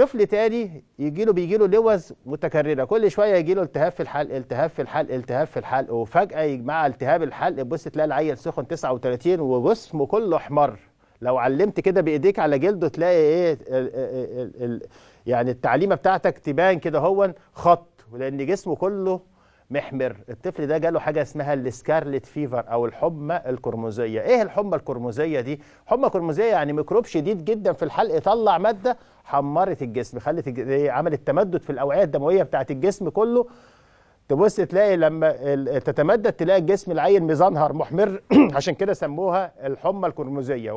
طفل تاني يجي له بيجي له لوز متكرره كل شويه يجي له التهاب في الحلق التهاب في الحلق التهاب في الحلق وفجاه مع التهاب الحلق بص تلاقي العيل سخن 39 وجسمه كله احمر لو علمت كده بايديك على جلده تلاقي ايه يعني التعليمه بتاعتك تبان كده هو خط لان جسمه كله محمر الطفل ده جاله حاجه اسمها السكارلت فيفر او الحمى القرمزيه ايه الحمى القرمزيه دي حمى قرمزيه يعني ميكروب شديد جدا في الحلق طلع ماده حمرت الجسم خلت عملت تمدد في الاوعيه الدمويه بتاعه الجسم كله تبص تلاقي لما تتمدد تلاقي الجسم العين مزنهر محمر عشان كده سموها الحمى القرمزيه